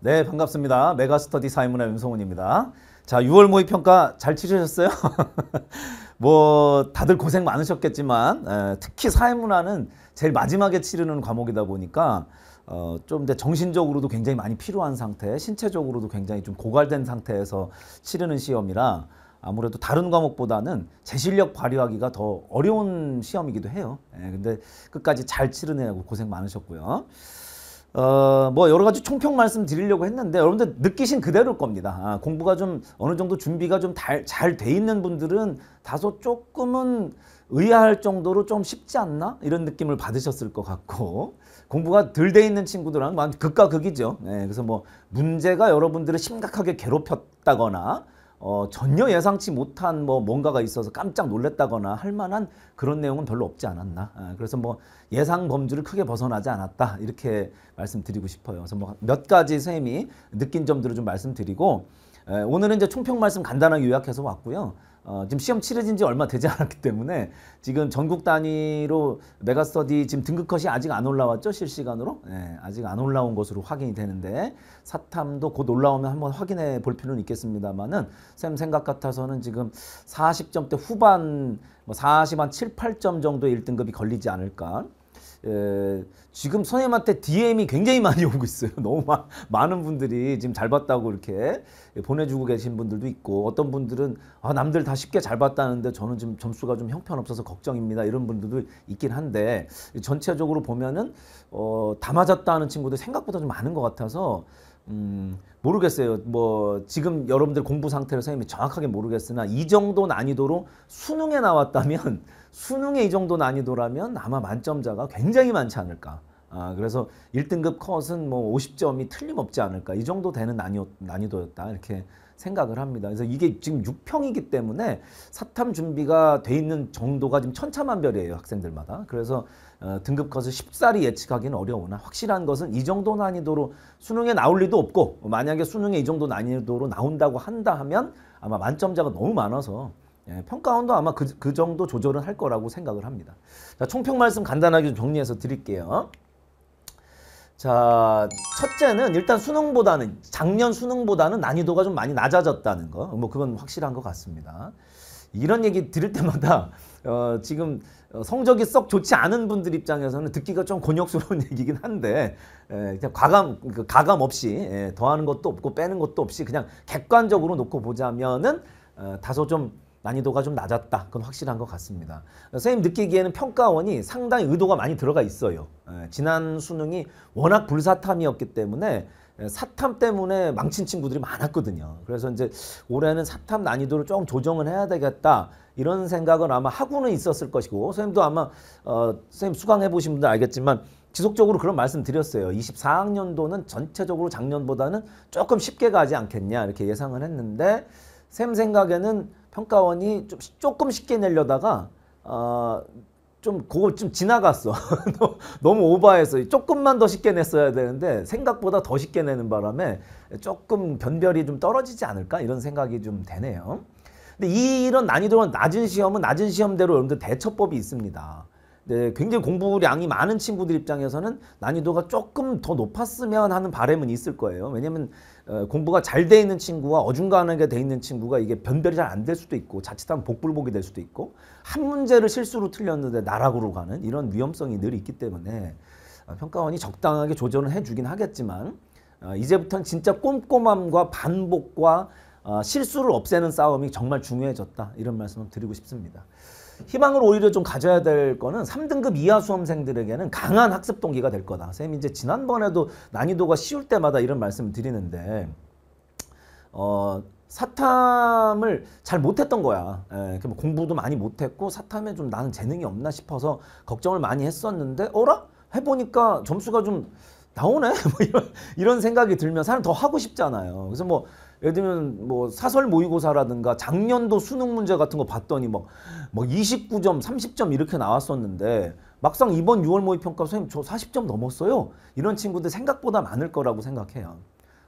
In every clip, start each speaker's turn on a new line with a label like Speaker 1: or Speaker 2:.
Speaker 1: 네, 반갑습니다. 메가스터디 사회문화 윤성훈입니다. 자, 6월 모의평가 잘 치르셨어요? 뭐 다들 고생 많으셨겠지만 에, 특히 사회문화는 제일 마지막에 치르는 과목이다 보니까 어, 좀 이제 정신적으로도 굉장히 많이 필요한 상태, 신체적으로도 굉장히 좀 고갈된 상태에서 치르는 시험이라 아무래도 다른 과목보다는 제 실력 발휘하기가 더 어려운 시험이기도 해요. 예, 근데 끝까지 잘 치르느라고 고생 많으셨고요. 어, 뭐 여러 가지 총평 말씀 드리려고 했는데 여러분들 느끼신 그대로일 겁니다. 아, 공부가 좀 어느 정도 준비가 좀 잘 돼 있는 분들은 다소 조금은 의아할 정도로 좀 쉽지 않나 이런 느낌을 받으셨을 것 같고 공부가 덜 돼 있는 친구들은 극과 극이죠. 네, 그래서 뭐 문제가 여러분들을 심각하게 괴롭혔다거나 어, 전혀 예상치 못한 뭐 뭔가가 있어서 깜짝 놀랐다거나 할 만한 그런 내용은 별로 없지 않았나. 아, 그래서 뭐 예상 범주를 크게 벗어나지 않았다. 이렇게 말씀드리고 싶어요. 그래서 뭐몇 가지 선생님이 느낀 점들을 좀 말씀드리고 에, 오늘은 이제 총평 말씀 간단하게 요약해서 왔고요. 어, 지금 시험 치러진 지 얼마 되지 않았기 때문에 지금 전국 단위로 메가스터디 지금 등급컷이 아직 안 올라왔죠 실시간으로 예, 아직 안 올라온 것으로 확인이 되는데 사탐도 곧 올라오면 한번 확인해 볼 필요는 있겠습니다만은 쌤 생각 같아서는 지금 40점대 후반 뭐 40한 7, 8점 정도 1등급이 걸리지 않을까 에, 예, 지금 선생님한테 DM이 굉장히 많이 오고 있어요. 너무 마, 많은 분들이 지금 잘 봤다고 이렇게 보내주고 계신 분들도 있고 어떤 분들은 아, 남들 다 쉽게 잘 봤다는데 저는 지금 점수가 좀 형편없어서 걱정입니다. 이런 분들도 있긴 한데 전체적으로 보면은 어, 다 맞았다 는 친구들 생각보다 좀 많은 것 같아서 음, 모르겠어요. 뭐 지금 여러분들 공부 상태를 선생님이 정확하게 모르겠으나 이 정도 난이도로 수능에 나왔다면 수능에 이 정도 난이도라면 아마 만점자가 굉장히 많지 않을까. 아, 그래서 1등급 컷은 뭐 50점이 틀림없지 않을까. 이 정도 되는 난이도, 난이도였다. 이렇게 생각을 합니다. 그래서 이게 지금 6평이기 때문에 사탐 준비가 돼 있는 정도가 지금 천차만별이에요. 학생들마다. 그래서 어, 등급 컷을 쉽사리 예측하기는 어려우나 확실한 것은 이 정도 난이도로 수능에 나올 리도 없고 만약에 수능에 이 정도 난이도로 나온다고 한다 하면 아마 만점자가 너무 많아서 예, 평가원도 아마 그, 그 정도 조절은 할 거라고 생각을 합니다. 자, 총평 말씀 간단하게 정리해서 드릴게요. 자, 첫째는 일단 수능보다는 작년 수능보다는 난이도가 좀 많이 낮아졌다는 거. 뭐 그건 확실한 것 같습니다. 이런 얘기 들을 때마다 어, 지금 어, 성적이 썩 좋지 않은 분들 입장에서는 듣기가 좀 곤욕스러운 얘기긴 한데 예, 그냥 과감 그 가감 없이 예, 더하는 것도 없고 빼는 것도 없이 그냥 객관적으로 놓고 보자면은 어, 다소 좀 난이도가 좀 낮았다. 그건 확실한 것 같습니다. 선생님 느끼기에는 평가원이 상당히 의도가 많이 들어가 있어요. 예, 지난 수능이 워낙 불사탐이었기 때문에 사탐 때문에 망친 친구들이 많았거든요. 그래서 이제 올해는 사탐 난이도를 조금 조정을 해야 되겠다. 이런 생각은 아마 하고는 있었을 것이고 선생님도 아마 어, 선생님 수강해 보신 분들 알겠지만 지속적으로 그런 말씀 드렸어요. 24학년도는 전체적으로 작년보다는 조금 쉽게 가지 않겠냐 이렇게 예상을 했는데 쌤 생각에는 평가원이 좀 조금 쉽게 내려다가 어, 좀그걸좀 지나갔어. 너무 오버해서 조금만 더 쉽게 냈어야 되는데 생각보다 더 쉽게 내는 바람에 조금 변별이 좀 떨어지지 않을까 이런 생각이 좀 되네요. 근데 이런 난이도는 낮은 시험은 낮은 시험대로 여러분들 대처법이 있습니다. 네, 굉장히 공부량이 많은 친구들 입장에서는 난이도가 조금 더 높았으면 하는 바램은 있을 거예요. 왜냐면 어, 공부가 잘 돼 있는 친구와 어중간하게 돼 있는 친구가 이게 변별이 잘 안 될 수도 있고 자칫하면 복불복이 될 수도 있고 한 문제를 실수로 틀렸는데 나락으로 가는 이런 위험성이 늘 있기 때문에 어, 평가원이 적당하게 조절을 해주긴 하겠지만 어, 이제부터는 진짜 꼼꼼함과 반복과 어, 실수를 없애는 싸움이 정말 중요해졌다 이런 말씀을 드리고 싶습니다. 희망을 오히려 좀 가져야 될 거는 3등급 이하 수험생들에게는 강한 학습 동기가 될 거다. 선생님 이제 지난번에도 난이도가 쉬울 때마다 이런 말씀을 드리는데 어, 사탐을 잘 못했던 거야. 에, 예, 뭐 공부도 많이 못했고 사탐에 좀 나는 재능이 없나 싶어서 걱정을 많이 했었는데 어라? 해보니까 점수가 좀 나오네? 뭐 이런, 이런 생각이 들면 사람 더 하고 싶잖아요. 그래서 뭐 예를 들면 뭐 사설 모의고사라든가 작년도 수능 문제 같은 거 봤더니 뭐뭐 막 29점, 30점 이렇게 나왔었는데 막상 이번 6월 모의평가 선생님 저 40점 넘었어요. 이런 친구들 생각보다 많을 거라고 생각해요.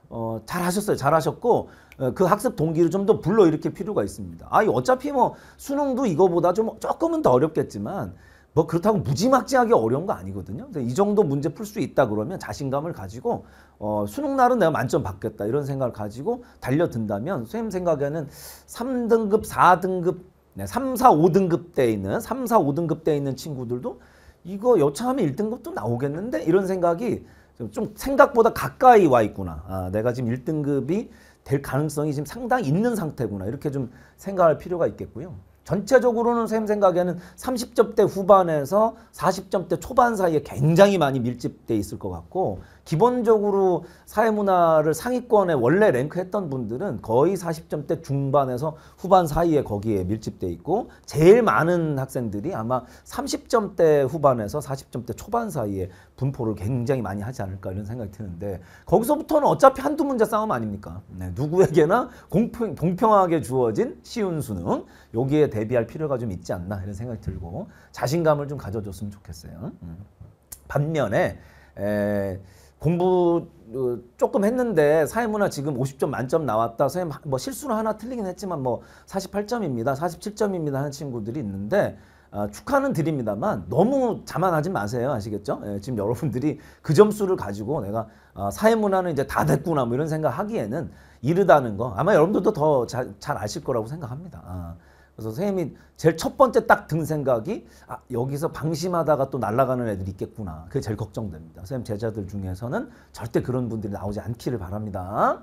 Speaker 1: 어, 잘 하셨어요. 잘 하셨고, 어, 그 학습 동기를 좀 더 불러 일으킬 필요가 있습니다. 아, 어차피 뭐, 수능도 이거보다 좀 조금은 더 어렵겠지만, 뭐 그렇다고 무지막지하게 어려운 거 아니거든요. 근데 이 정도 문제 풀 수 있다 그러면 자신감을 가지고 어, 수능 날은 내가 만점 받겠다 이런 생각을 가지고 달려든다면 선생님 생각에는 3등급, 4등급, 네, 3, 4, 5등급 때 있는 3, 4, 5등급 때 있는 친구들도 이거 여차하면 1등급도 나오겠는데 이런 생각이 좀 생각보다 가까이 와 있구나. 아, 내가 지금 1등급이 될 가능성이 지금 상당히 있는 상태구나. 이렇게 좀 생각할 필요가 있겠고요. 전체적으로는 샘 생각에는 30점대 후반에서 40점대 초반 사이에 굉장히 많이 밀집돼 있을 것 같고 기본적으로 사회문화를 상위권에 원래 랭크했던 분들은 거의 40점대 중반에서 후반 사이에 거기에 밀집돼 있고 제일 많은 학생들이 아마 30점대 후반에서 40점대 초반 사이에 분포를 굉장히 많이 하지 않을까 이런 생각이 드는데 거기서부터는 어차피 한두 문제 싸움 아닙니까? 네, 누구에게나 공평, 공평하게 주어진 쉬운 수능 여기에 대비할 필요가 좀 있지 않나 이런 생각이 들고 자신감을 좀 가져줬으면 좋겠어요. 음. 반면에 에, 공부 어, 조금 했는데 사회문화 지금 50점 만점 나왔다. 선생님 뭐 실수는 하나 틀리긴 했지만 뭐 48점입니다. 47점입니다 하는 친구들이 있는데 아, 축하는 드립니다만 너무 자만하지 마세요. 아시겠죠? 예, 지금 여러분들이 그 점수를 가지고 내가 아, 사회문화는 이제 다 됐구나 뭐 이런 생각하기에는 이르다는 거 아마 여러분들도 더 잘 아실 거라고 생각합니다. 아. 그래서 선생님이 제일 첫 번째 딱 든 생각이 아, 여기서 방심하다가 또 날아가는 애들이 있겠구나. 그게 제일 걱정됩니다. 선생님 제자들 중에서는 절대 그런 분들이 나오지 않기를 바랍니다.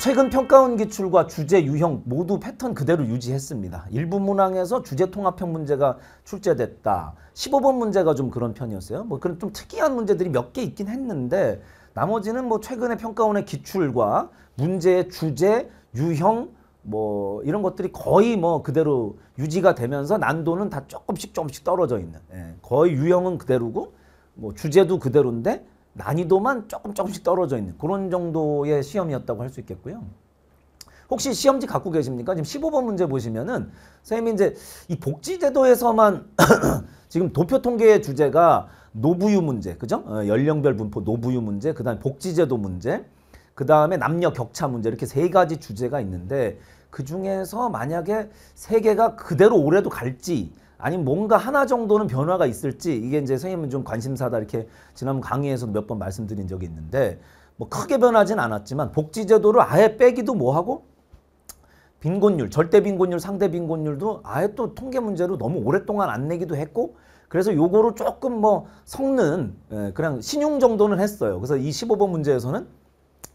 Speaker 1: 최근 평가원 기출과 주제 유형 모두 패턴 그대로 유지했습니다. 일부 문항에서 주제 통합형 문제가 출제됐다. 15번 문제가 좀 그런 편이었어요. 뭐 그런 좀 특이한 문제들이 몇 개 있긴 했는데 나머지는 뭐최근에 평가원의 기출과 문제의 주제, 유형, 뭐 이런 것들이 거의 뭐 그대로 유지가 되면서 난도는 다 조금씩 조금씩 떨어져 있는 예. 거의 유형은 그대로고 뭐 주제도 그대로인데 난이도만 조금 조금씩 떨어져 있는 그런 정도의 시험이었다고 할 수 있겠고요. 혹시 시험지 갖고 계십니까? 지금 15번 문제 보시면은 선생님이 이제 이 복지제도에서만 지금 도표 통계의 주제가 노부유 문제, 그죠? 어, 연령별 분포 노부유 문제, 그다음 에 복지제도 문제, 그 다음에 남녀 격차 문제 이렇게 세 가지 주제가 있는데 그 중에서 만약에 세 개가 그대로 올해도 갈지 아니면 뭔가 하나 정도는 변화가 있을지 이게 이제 선생님은 좀 관심사다 이렇게 지난번 강의에서몇 번 말씀드린 적이 있는데 뭐 크게 변하진 않았지만 복지제도를 아예 빼기도 뭐하고 빈곤율, 절대 빈곤율, 상대 빈곤율도 아예 또 통계 문제로 너무 오랫동안 안 내기도 했고 그래서 요거로 조금 뭐 섞는 예, 그냥 신용 정도는 했어요. 그래서 이 15번 문제에서는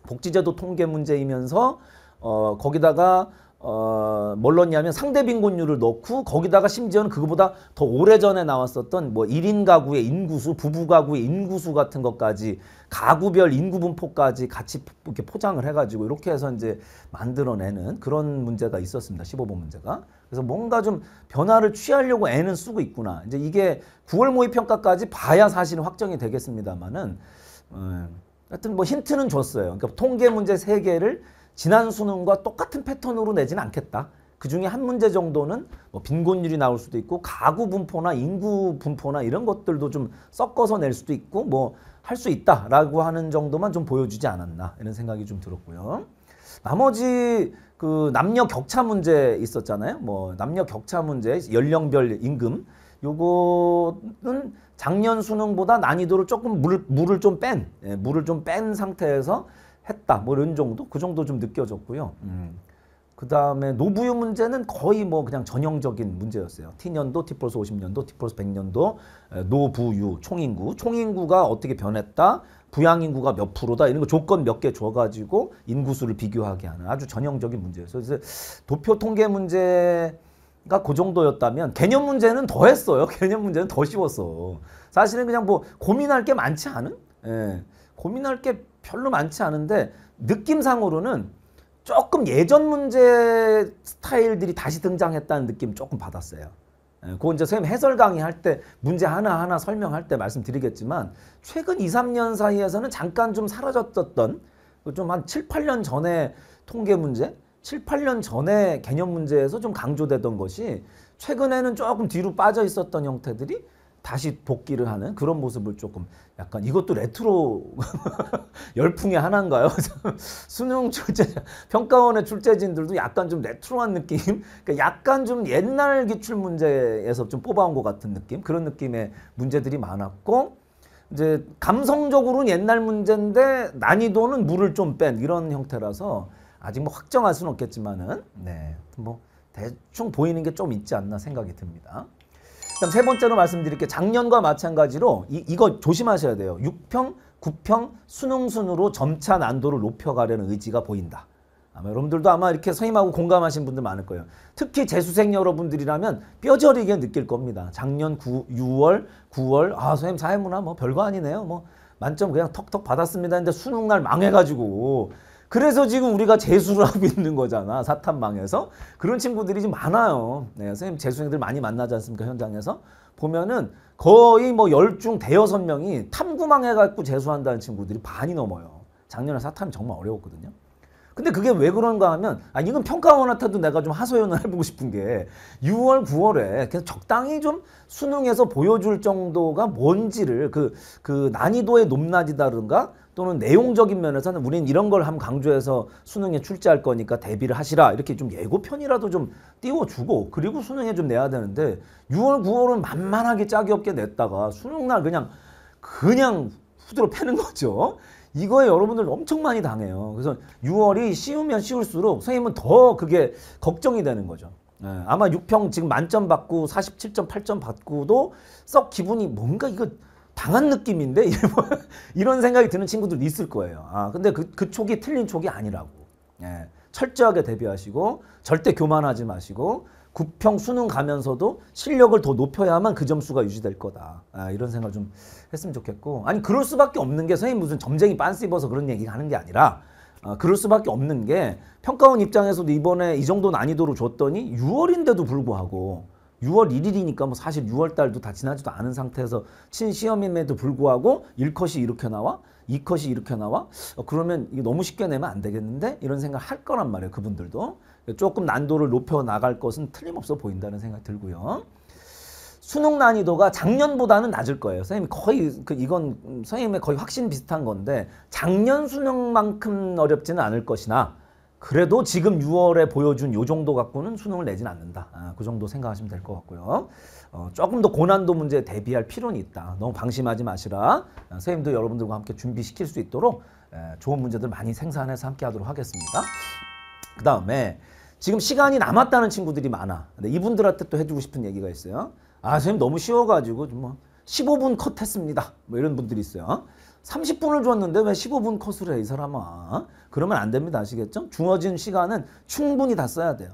Speaker 1: 복지제도 통계 문제이면서 어, 거기다가 어, 뭘 넣냐면 상대 빈곤율을 넣고 거기다가 심지어는 그거보다 더 오래전에 나왔었던 뭐 1인 가구의 인구수, 부부 가구의 인구수 같은 것까지 가구별 인구 분포까지 같이 이렇게 포장을 해가지고 이렇게 해서 이제 만들어내는 그런 문제가 있었습니다. 15번 문제가. 그래서 뭔가 좀 변화를 취하려고 애는 쓰고 있구나. 이제 이게 9월 모의평가까지 봐야 사실 확정이 되겠습니다만은 음, 어, 하여튼 뭐 힌트는 줬어요. 그러니까 통계 문제 세개를 지난 수능과 똑같은 패턴으로 내지는 않겠다. 그중에 한 문제 정도는 뭐 빈곤율이 나올 수도 있고 가구 분포나 인구 분포나 이런 것들도 좀 섞어서 낼 수도 있고 뭐 할 수 있다라고 하는 정도만 좀 보여주지 않았나 이런 생각이 좀 들었고요. 나머지 그 남녀 격차 문제 있었잖아요. 뭐 남녀 격차 문제 연령별 임금 요거는 작년 수능보다 난이도를 조금 물, 물을 좀 뺀, 예, 물을 좀 뺀 상태에서 했다. 뭐 이런 정도? 그 정도 좀 느껴졌고요. 음. 그 다음에 노부유 문제는 거의 뭐 그냥 전형적인 문제였어요. T년도, T플러스 50년도, T플러스 100년도, 예, 노부유, 총인구. 총인구가 어떻게 변했다, 부양인구가 몇 프로다 이런 거 조건 몇 개 줘가지고 인구수를 비교하게 하는 아주 전형적인 문제였어요. 그래서 도표 통계 문제 그러니까 그 정도였다면 개념 문제는 더 했어요. 개념 문제는 더 쉬웠어. 사실은 그냥 뭐 고민할 게 많지 않은? 예. 고민할 게 별로 많지 않은데 느낌상으로는 조금 예전 문제 스타일들이 다시 등장했다는 느낌 조금 받았어요. 예, 그건 이제 선생님 해설 강의 할 때 문제 하나하나 설명할 때 말씀드리겠지만 최근 2, 3년 사이에서는 잠깐 좀 사라졌었던 그 좀한 7, 8년 전에 통계 문제 7, 8년 전에 개념 문제에서 좀 강조되던 것이 최근에는 조금 뒤로 빠져 있었던 형태들이 다시 복귀를 하는 그런 모습을 조금 약간 이것도 레트로 열풍의 하나인가요? 수능 출제 평가원의 출제진들도 약간 좀 레트로한 느낌, 그러니까 약간 좀 옛날 기출 문제에서 좀 뽑아온 것 같은 느낌 그런 느낌의 문제들이 많았고 이제 감성적으로는 옛날 문제인데 난이도는 물을 좀 뺀 이런 형태라서 아직 뭐 확정할 수는 없겠지만은 네, 뭐 대충 보이는 게 좀 있지 않나 생각이 듭니다. 그다음 세 번째로 말씀드릴게 작년과 마찬가지로 이, 이거 조심하셔야 돼요. 6평, 9평 수능 순으로 점차 난도를 높여가려는 의지가 보인다. 아마 여러분들도 아마 이렇게 선임하고 공감하신 분들 많을 거예요. 특히 재수생 여러분들이라면 뼈저리게 느낄 겁니다. 작년 9, 6월, 9월 아 선생님 사회문화 뭐 별거 아니네요. 뭐 만점 그냥 턱턱 받았습니다. 근데 수능 날 망해가지고 그래서 지금 우리가 재수를 하고 있는 거잖아. 사탄망에서. 그런 친구들이 좀 많아요. 네, 선생님 재수생들 많이 만나지 않습니까? 현장에서. 보면은 거의 뭐 열 중 대여섯 명이 탐구망 해갖고 재수한다는 친구들이 반이 넘어요. 작년에 사탐이 정말 어려웠거든요. 근데 그게 왜 그런가 하면 아 이건 평가원한테도 내가 좀 하소연을 해보고 싶은 게 6월 9월에 그냥 적당히 좀 수능에서 보여줄 정도가 뭔지를 그그 그 난이도의 높낮이다든가 또는 내용적인 면에서는 우리는 이런 걸 한번 강조해서 수능에 출제할 거니까 대비를 하시라 이렇게 좀 예고편이라도 좀 띄워주고 그리고 수능에 좀 내야 되는데 6월 9월은 만만하게 짝이 없게 냈다가 수능날 그냥 그냥 후드로 패는 거죠. 이거에 여러분들 엄청 많이 당해요. 그래서 6월이 쉬우면 쉬울수록 선생님은 더 그게 걱정이 되는 거죠. 예, 아마 6평 지금 만점 받고 47.8점 받고도 썩 기분이 뭔가 이거 당한 느낌인데 뭐, 이런 생각이 드는 친구들도 있을 거예요. 아, 근데 그, 그 촉이 틀린 촉이 아니라고. 예, 철저하게 대비하시고 절대 교만하지 마시고 구평 수능 가면서도 실력을 더 높여야만 그 점수가 유지될 거다. 아, 이런 생각을 좀 했으면 좋겠고 아니 그럴 수밖에 없는 게 선생님 무슨 점쟁이 빤스 입어서 그런 얘기 하는 게 아니라 아, 그럴 수밖에 없는 게 평가원 입장에서도 이번에 이 정도 난이도로 줬더니 6월인데도 불구하고 6월 1일이니까 뭐 사실 6월 달도 다 지나지도 않은 상태에서 친시험임에도 불구하고 1컷이 이렇게 나와? 2컷이 이렇게 나와? 어, 그러면 이게 너무 쉽게 내면 안 되겠는데? 이런 생각 할 거란 말이에요. 그분들도. 조금 난도를 높여 나갈 것은 틀림없어 보인다는 생각이 들고요. 수능 난이도가 작년보다는 낮을 거예요. 선생님 거의 그 이건 선생님의 거의 확신 비슷한 건데 작년 수능만큼 어렵지는 않을 것이나 그래도 지금 6월에 보여준 요 정도 갖고는 수능을 내진 않는다. 아, 그 정도 생각하시면 될 것 같고요. 어, 조금 더 고난도 문제에 대비할 필요는 있다. 너무 방심하지 마시라. 아, 선생님도 여러분들과 함께 준비시킬 수 있도록 에, 좋은 문제들 많이 생산해서 함께 하도록 하겠습니다. 그 다음에 지금 시간이 남았다는 친구들이 많아. 근데 이분들한테 또 해주고 싶은 얘기가 있어요. 아, 선생님 너무 쉬워가지고 뭐 15분 컷 했습니다. 뭐 이런 분들이 있어요. 30분을 줬는데 왜 15분 컷을 해이 사람아. 어? 그러면 안 됩니다. 아시겠죠? 주어진 시간은 충분히 다 써야 돼요.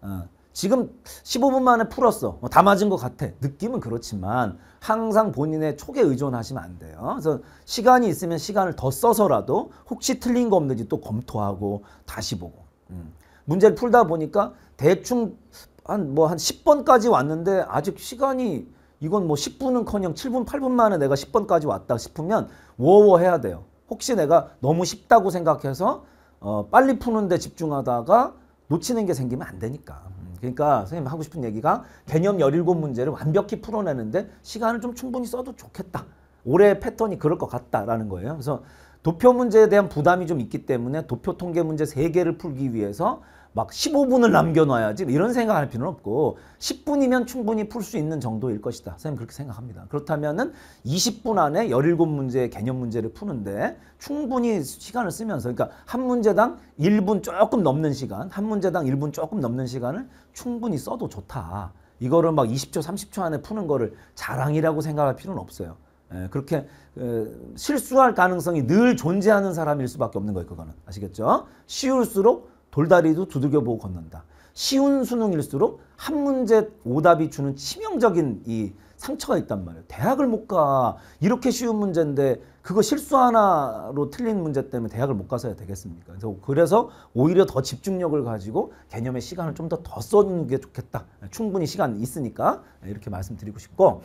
Speaker 1: 어. 지금 15분 만에 풀었어. 어, 다 맞은 것 같아. 느낌은 그렇지만 항상 본인의 촉에 의존하시면 안 돼요. 그래서 시간이 있으면 시간을 더 써서라도 혹시 틀린 거 없는지 또 검토하고 다시 보고. 음. 문제를 풀다 보니까 대충 한 뭐한 뭐한 10번까지 왔는데 아직 시간이 이건 뭐 10분은커녕 7분 8분 만에 내가 10번까지 왔다 싶으면 워워 해야 돼요. 혹시 내가 너무 쉽다고 생각해서 어, 빨리 푸는데 집중하다가 놓치는 게 생기면 안 되니까. 음, 그러니까 선생님 하고 싶은 얘기가 개념 17문제를 완벽히 풀어내는데 시간을 좀 충분히 써도 좋겠다. 올해 패턴이 그럴 것 같다라는 거예요. 그래서 도표 문제에 대한 부담이 좀 있기 때문에 도표 통계 문제 3개를 풀기 위해서 막 15분을 남겨놔야지 뭐 이런 생각할 필요는 없고 10분이면 충분히 풀 수 있는 정도일 것이다. 선생님 그렇게 생각합니다. 그렇다면은 20분 안에 17문제 개념 문제를 푸는데 충분히 시간을 쓰면서 그러니까 한 문제당 1분 조금 넘는 시간 한 문제당 1분 조금 넘는 시간을 충분히 써도 좋다. 이거를 막 20초 30초 안에 푸는 거를 자랑이라고 생각할 필요는 없어요. 예, 그렇게 에, 실수할 가능성이 늘 존재하는 사람일 수밖에 없는 거예요. 그거는 아시겠죠? 쉬울수록 돌다리도 두들겨보고 걷는다. 쉬운 수능일수록 한 문제 오답이 주는 치명적인 이 상처가 있단 말이에요. 대학을 못 가. 이렇게 쉬운 문제인데 그거 실수 하나로 틀린 문제 때문에 대학을 못 가서야 되겠습니까? 그래서, 그래서 오히려 더 집중력을 가지고 개념의 시간을 좀 더더 써주는 게 좋겠다. 충분히 시간 있으니까 이렇게 말씀드리고 싶고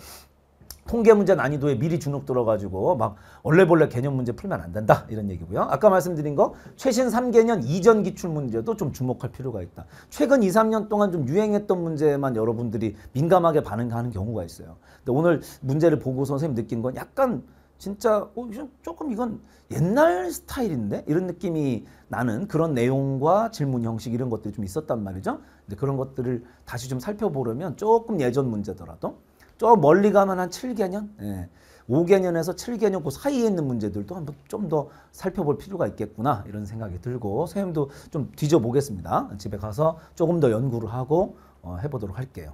Speaker 1: 통계 문제 난이도에 미리 주눅 들어가지고 막원래벌레 개념 문제 풀면 안 된다 이런 얘기고요. 아까 말씀드린 거 최신 3개년 이전 기출 문제도 좀 주목할 필요가 있다. 최근 2, 3년 동안 좀 유행했던 문제만 여러분들이 민감하게 반응하는 경우가 있어요. 근데 오늘 문제를 보고 선생님 느낀 건 약간 진짜 어, 조금 이건 옛날 스타일인데 이런 느낌이 나는 그런 내용과 질문 형식 이런 것들이 좀 있었단 말이죠. 근데 그런 것들을 다시 좀 살펴보려면 조금 예전 문제더라도 저 멀리 가면 한 7개년? 예. 5개년에서 7개년 그 사이에 있는 문제들도 한번 좀 더 살펴볼 필요가 있겠구나 이런 생각이 들고 선생님도 좀 뒤져보겠습니다. 집에 가서 조금 더 연구를 하고 어, 해보도록 할게요.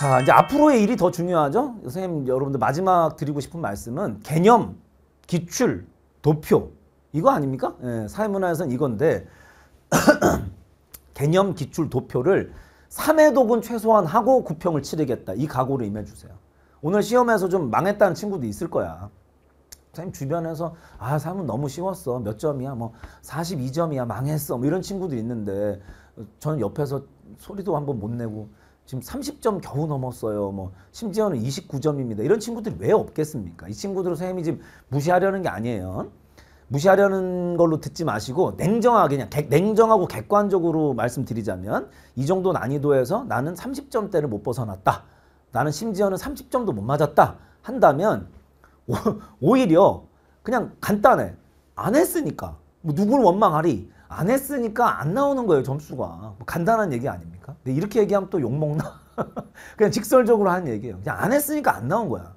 Speaker 1: 자 이제 앞으로의 일이 더 중요하죠. 선생님 여러분들 마지막 드리고 싶은 말씀은 개념, 기출, 도표 이거 아닙니까? 예, 사회문화에서는 이건데 개념, 기출, 도표를 3회독은 최소한 하고 구평을 치르겠다. 이 각오를 임해주세요. 오늘 시험에서 좀 망했다는 친구도 있을 거야. 선생님 주변에서 아 3은 너무 쉬웠어. 몇 점이야? 뭐 42점이야. 망했어. 뭐 이런 친구들 있는데 저는 옆에서 소리도 한번 못 내고 지금 30점 겨우 넘었어요. 뭐 심지어는 29점입니다. 이런 친구들이 왜 없겠습니까? 이 친구들을 선생님이 지금 무시하려는 게 아니에요. 무시하려는 걸로 듣지 마시고 냉정하게 그냥 개, 냉정하고 객관적으로 말씀드리자면 이 정도 난이도에서 나는 30점대를 못 벗어났다. 나는 심지어는 30점도 못 맞았다 한다면 오, 오히려 그냥 간단해. 안 했으니까. 뭐 누굴 원망하리. 안 했으니까 안 나오는 거예요 점수가 뭐 간단한 얘기 아닙니까? 근데 이렇게 얘기하면 또 욕 먹나? 그냥 직설적으로 하는 얘기예요. 그냥 안 했으니까 안 나온 거야.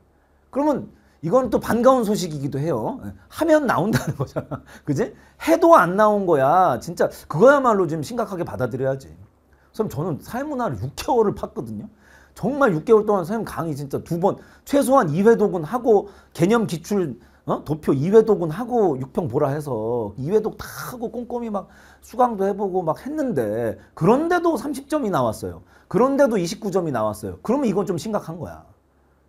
Speaker 1: 그러면 이건 또 반가운 소식이기도 해요. 예, 하면 나온다는 거잖아. 그지? 해도 안 나온 거야. 진짜 그거야말로 지금 심각하게 받아들여야지. 선생님 저는 사회문화를 6개월을 팠거든요. 정말 6개월 동안 선생님 강의 진짜 두 번 최소한 2회 독은 하고 개념 기출 어? 도표 2회 독은 하고 6평 보라 해서 2회 독다 하고 꼼꼼히 막 수강도 해보고 막 했는데 그런데도 30점이 나왔어요. 그런데도 29점이 나왔어요. 그러면 이건 좀 심각한 거야.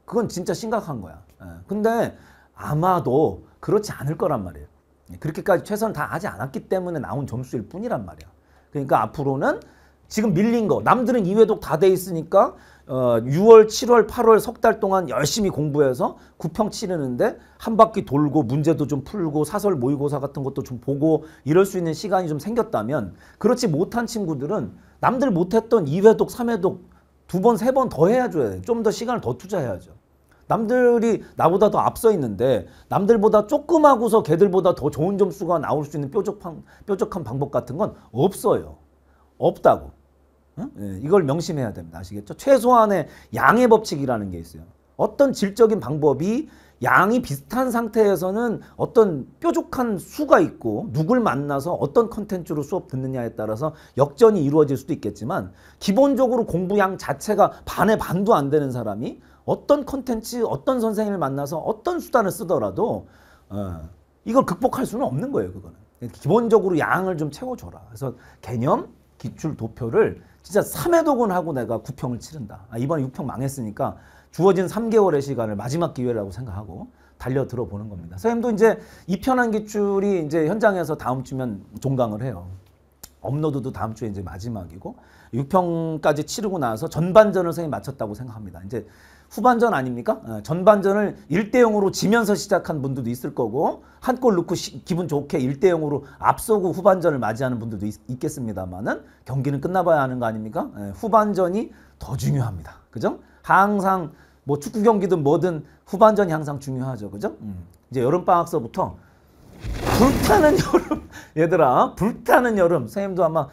Speaker 1: 그건 진짜 심각한 거야. 예, 근데 아마도 그렇지 않을 거란 말이에요. 예, 그렇게까지 최선을 다하지 않았기 때문에 나온 점수일 뿐이란 말이야. 그러니까 앞으로는 지금 밀린 거 남들은 이회독 다 돼 있으니까 어, 6월, 7월, 8월 석 달 동안 열심히 공부해서 구평 치르는데 한 바퀴 돌고 문제도 좀 풀고 사설 모의고사 같은 것도 좀 보고 이럴 수 있는 시간이 좀 생겼다면 그렇지 못한 친구들은 남들 못했던 2회독, 3회독 두 번, 세 번 더 해야 줘야 돼. 좀 더 시간을 더 투자해야죠. 남들이 나보다 더 앞서 있는데 남들보다 조금 하고서 걔들보다 더 좋은 점수가 나올 수 있는 뾰족한, 뾰족한 방법 같은 건 없어요. 없다고. 응? 네, 이걸 명심해야 됩니다. 아시겠죠? 최소한의 양의 법칙이라는 게 있어요. 어떤 질적인 방법이 양이 비슷한 상태에서는 어떤 뾰족한 수가 있고 누굴 만나서 어떤 컨텐츠로 수업 듣느냐에 따라서 역전이 이루어질 수도 있겠지만 기본적으로 공부 양 자체가 반에 반도 안 되는 사람이 어떤 컨텐츠 어떤 선생님을 만나서 어떤 수단을 쓰더라도 어, 이걸 극복할 수는 없는 거예요 그거는 기본적으로 양을 좀 채워줘라 그래서 개념 기출 도표를 진짜 3회독은 하고 내가 9평을 치른다 아, 이번에 6평 망했으니까 주어진 3개월의 시간을 마지막 기회라고 생각하고 달려 들어보는 겁니다. 선생님도 이제 이편한 기출이 이제 현장에서 다음 주면 종강을 해요. 업로드도 다음 주에 이제 마지막이고 6평까지 치르고 나서 전반전을 선생님 마쳤다고 생각합니다. 이제 후반전 아닙니까? 예, 전반전을 1대 0으로 지면서 시작한 분들도 있을 거고 한 골 넣고 시, 기분 좋게 1대 0으로 앞서고 후반전을 맞이하는 분들도 있, 겠습니다만은 경기는 끝나봐야 하는 거 아닙니까? 예, 후반전이 더 중요합니다. 그죠? 항상 뭐 축구 경기든 뭐든 후반전이 항상 중요하죠. 그죠? 음. 이제 여름 방학서부터 불타는 여름 얘들아 불타는 여름 선생님도 아마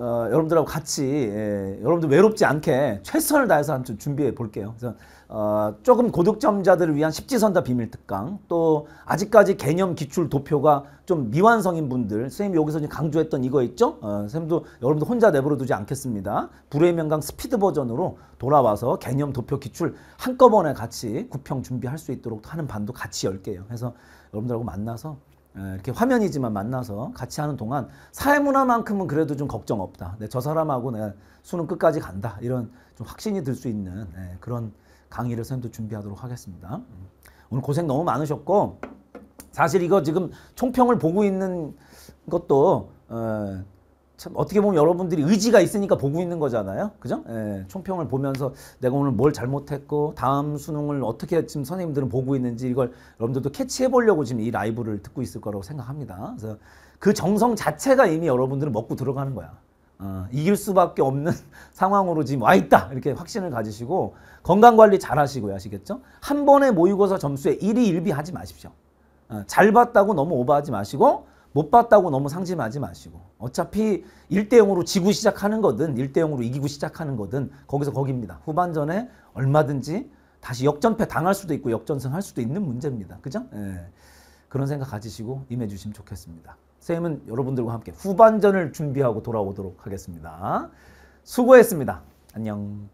Speaker 1: 어, 여러분들하고 같이 예, 여러분들 외롭지 않게 최선을 다해서 한 번 준비해 볼게요. 그래서 어, 조금 고득점자들을 위한 십지선다 비밀 특강 또 아직까지 개념 기출 도표가 좀 미완성인 분들 선생님 이 여기서 강조했던 이거 있죠? 어, 선생님도 여러분들 혼자 내버려 두지 않겠습니다. 불의 명강 스피드 버전으로 돌아와서 개념 도표 기출 한꺼번에 같이 구평 준비할 수 있도록 하는 반도 같이 열게요. 그래서 여러분들하고 만나서 예, 이렇게 화면이지만 만나서 같이 하는 동안 사회문화만큼은 그래도 좀 걱정 없다. 네, 저 사람하고 내가 수능 끝까지 간다. 이런 좀 확신이 들 수 있는 예, 그런 강의를 선도 준비하도록 하겠습니다. 음. 오늘 고생 너무 많으셨고 사실 이거 지금 총평을 보고 있는 것도 어, 참 어떻게 보면 여러분들이 의지가 있으니까 보고 있는 거잖아요. 그죠? 예, 총평을 보면서 내가 오늘 뭘 잘못했고 다음 수능을 어떻게 지금 선생님들은 보고 있는지 이걸 여러분들도 캐치해 보려고 지금 이 라이브를 듣고 있을 거라고 생각합니다. 그래서 그 정성 자체가 이미 여러분들은 먹고 들어가는 거야. 어, 이길 수밖에 없는 상황으로 지금 와 있다 이렇게 확신을 가지시고 건강관리 잘 하시고요 아시겠죠? 한 번에 모의고사 점수에 1위 1비 하지 마십시오. 어, 잘 봤다고 너무 오버하지 마시고 못 봤다고 너무 상심하지 마시고 어차피 1대0으로 지고 시작하는 거든 1대0으로 이기고 시작하는 거든 거기서 거기입니다. 후반전에 얼마든지 다시 역전패 당할 수도 있고 역전승 할 수도 있는 문제입니다. 그죠? 예. 그런 생각 가지시고 임해주시면 좋겠습니다. 선생님은 여러분들과 함께 후반전을 준비하고 돌아오도록 하겠습니다. 수고했습니다. 안녕.